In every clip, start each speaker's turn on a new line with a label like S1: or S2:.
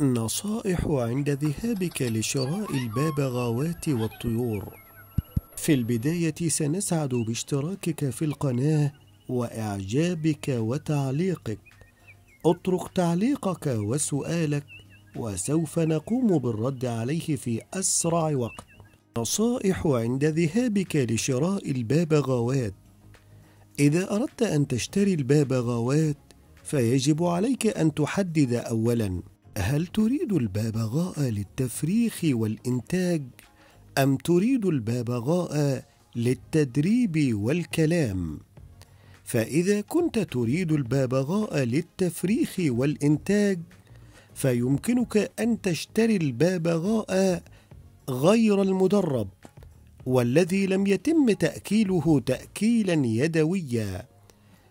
S1: نصائح عند ذهابك لشراء البابغاوات والطيور في البداية سنسعد باشتراكك في القناة وإعجابك وتعليقك اترك تعليقك وسؤالك وسوف نقوم بالرد عليه في أسرع وقت نصائح عند ذهابك لشراء البابغاوات إذا أردت أن تشتري البابغاوات فيجب عليك أن تحدد أولاً هل تريد الببغاء للتفريخ والإنتاج أم تريد الببغاء للتدريب والكلام؟ فإذا كنت تريد الببغاء للتفريخ والإنتاج فيمكنك أن تشتري الببغاء غير المدرب والذي لم يتم تأكيله تأكيلا يدويا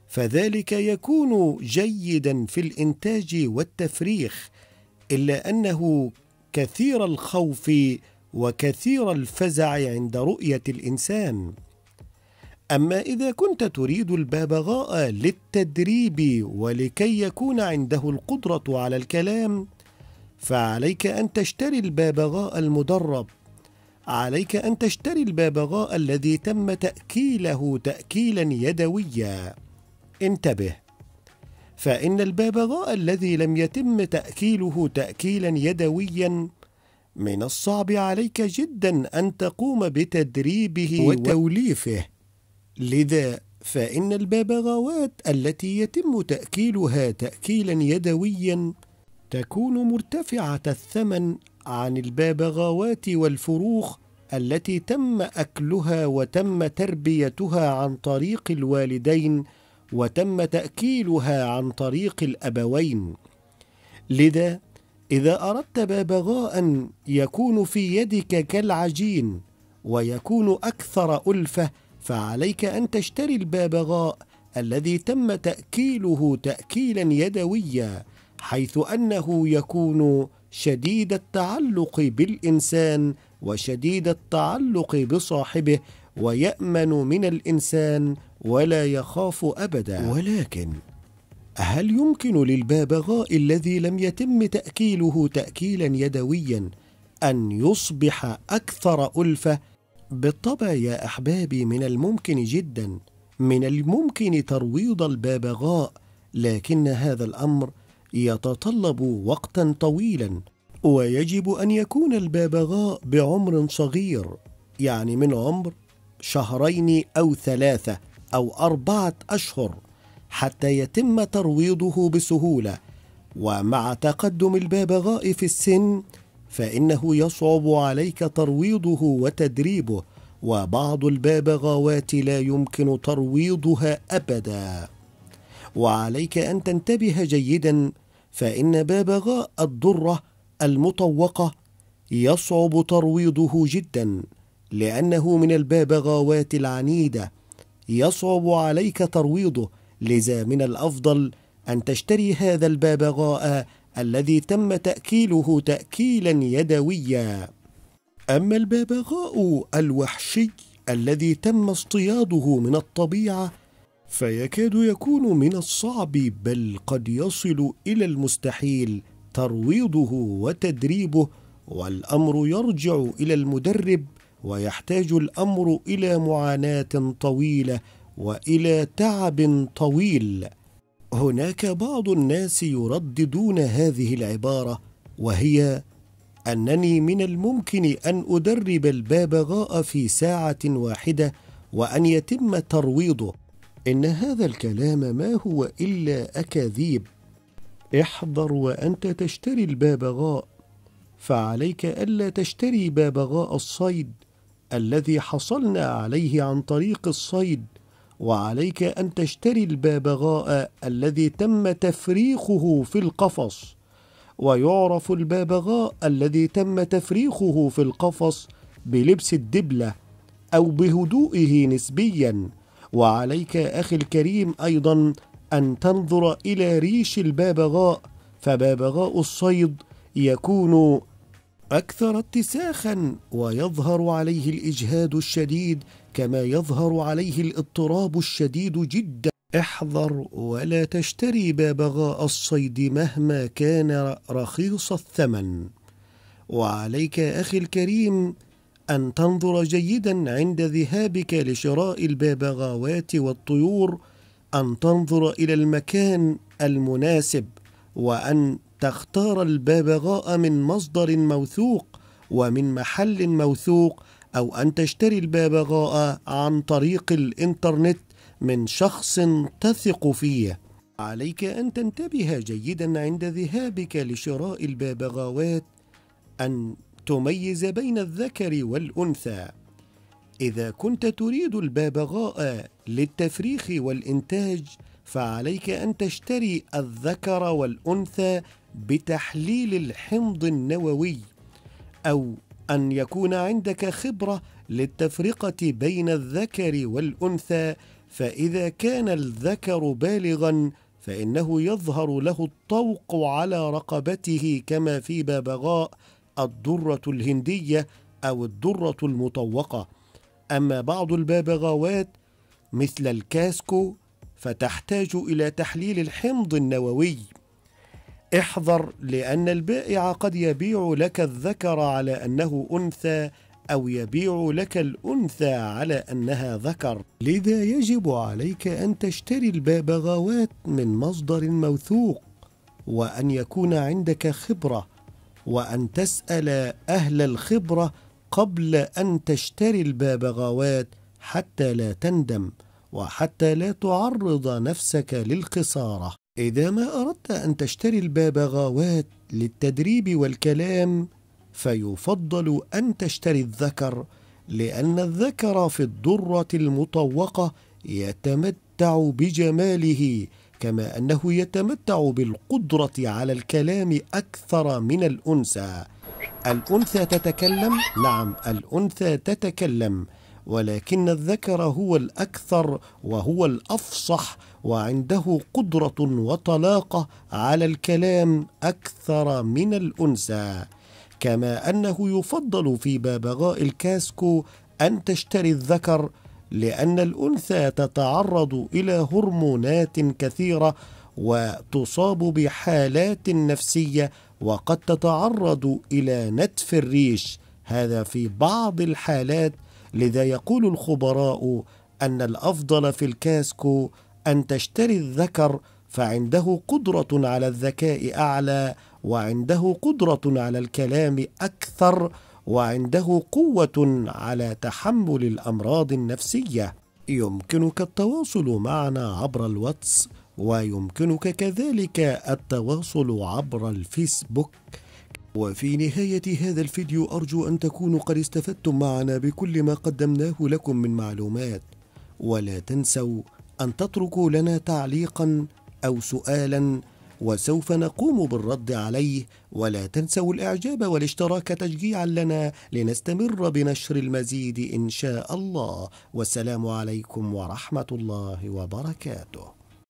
S1: فذلك يكون جيدا في الإنتاج والتفريخ إلا أنه كثير الخوف وكثير الفزع عند رؤية الإنسان أما إذا كنت تريد الببغاء للتدريب ولكي يكون عنده القدرة على الكلام فعليك أن تشتري الببغاء المدرب عليك أن تشتري الببغاء الذي تم تأكيله تأكيلا يدويا انتبه فإن الببغاء الذي لم يتم تأكيله تأكيلا يدويا من الصعب عليك جدا أن تقوم بتدريبه وتوليفه لذا فإن الببغاوات التي يتم تأكيلها تأكيلا يدويا تكون مرتفعة الثمن عن الببغاوات والفروخ التي تم أكلها وتم تربيتها عن طريق الوالدين وتم تأكيلها عن طريق الأبوين لذا إذا أردت ببغاء يكون في يدك كالعجين ويكون أكثر ألفة فعليك أن تشتري الببغاء الذي تم تأكيله تأكيلا يدويا حيث أنه يكون شديد التعلق بالإنسان وشديد التعلق بصاحبه ويأمن من الإنسان ولا يخاف ابدا ولكن هل يمكن للبابغاء الذي لم يتم تاكيله تاكيلا يدويا ان يصبح اكثر الفه بالطبع يا احبابي من الممكن جدا من الممكن ترويض البابغاء لكن هذا الامر يتطلب وقتا طويلا ويجب ان يكون البابغاء بعمر صغير يعني من عمر شهرين او ثلاثه أو أربعة أشهر حتى يتم ترويضه بسهولة ومع تقدم الببغاء في السن فإنه يصعب عليك ترويضه وتدريبه وبعض الببغاوات لا يمكن ترويضها أبدا وعليك أن تنتبه جيدا فإن ببغاء الضرة المطوقة يصعب ترويضه جدا لأنه من الببغاوات العنيدة يصعب عليك ترويضه لذا من الافضل ان تشتري هذا الببغاء الذي تم تاكيله تاكيلا يدويا اما الببغاء الوحشي الذي تم اصطياده من الطبيعه فيكاد يكون من الصعب بل قد يصل الى المستحيل ترويضه وتدريبه والامر يرجع الى المدرب ويحتاج الامر الى معاناه طويله والى تعب طويل هناك بعض الناس يرددون هذه العباره وهي انني من الممكن ان ادرب الببغاء في ساعه واحده وان يتم ترويضه ان هذا الكلام ما هو الا اكاذيب احذر وانت تشتري الببغاء فعليك الا تشتري ببغاء الصيد الذي حصلنا عليه عن طريق الصيد وعليك أن تشتري الببغاء الذي تم تفريخه في القفص ويعرف الببغاء الذي تم تفريخه في القفص بلبس الدبلة أو بهدوئه نسبيا وعليك أخي الكريم أيضا أن تنظر إلى ريش الببغاء فببغاء الصيد يكون اكثر اتساخا ويظهر عليه الاجهاد الشديد كما يظهر عليه الاضطراب الشديد جدا احذر ولا تشتري بابغاء الصيد مهما كان رخيص الثمن وعليك اخي الكريم ان تنظر جيدا عند ذهابك لشراء الببغاوات والطيور ان تنظر الى المكان المناسب وان تختار الببغاء من مصدر موثوق ومن محل موثوق أو أن تشتري الببغاء عن طريق الإنترنت من شخص تثق فيه عليك أن تنتبه جيدا عند ذهابك لشراء الببغاوات أن تميز بين الذكر والأنثى إذا كنت تريد الببغاء للتفريخ والإنتاج فعليك أن تشتري الذكر والأنثى بتحليل الحمض النووي او ان يكون عندك خبره للتفرقه بين الذكر والانثى فاذا كان الذكر بالغا فانه يظهر له الطوق على رقبته كما في ببغاء الدره الهنديه او الدره المطوقه اما بعض الببغاوات مثل الكاسكو فتحتاج الى تحليل الحمض النووي احذر لأن البائع قد يبيع لك الذكر على أنه أنثى أو يبيع لك الأنثى على أنها ذكر لذا يجب عليك أن تشتري البابغاوات من مصدر موثوق وأن يكون عندك خبرة وأن تسأل أهل الخبرة قبل أن تشتري البابغاوات حتى لا تندم وحتى لا تعرض نفسك للخسارة إذا ما أردت أن تشتري البابغاوات للتدريب والكلام فيفضل أن تشتري الذكر لأن الذكر في الضرة المطوقة يتمتع بجماله كما أنه يتمتع بالقدرة على الكلام أكثر من الأنثى الأنثى تتكلم؟ نعم الأنثى تتكلم ولكن الذكر هو الاكثر وهو الافصح وعنده قدره وطلاقه على الكلام اكثر من الانثى كما انه يفضل في بابغاء الكاسكو ان تشتري الذكر لان الانثى تتعرض الى هرمونات كثيره وتصاب بحالات نفسيه وقد تتعرض الى نتف الريش هذا في بعض الحالات لذا يقول الخبراء ان الافضل في الكاسكو ان تشتري الذكر فعنده قدره على الذكاء اعلى وعنده قدره على الكلام اكثر وعنده قوه على تحمل الامراض النفسيه يمكنك التواصل معنا عبر الواتس ويمكنك كذلك التواصل عبر الفيسبوك وفي نهاية هذا الفيديو أرجو أن تكونوا قد استفدتم معنا بكل ما قدمناه لكم من معلومات ولا تنسوا أن تتركوا لنا تعليقا أو سؤالا وسوف نقوم بالرد عليه ولا تنسوا الإعجاب والاشتراك تشجيعا لنا لنستمر بنشر المزيد إن شاء الله والسلام عليكم ورحمة الله وبركاته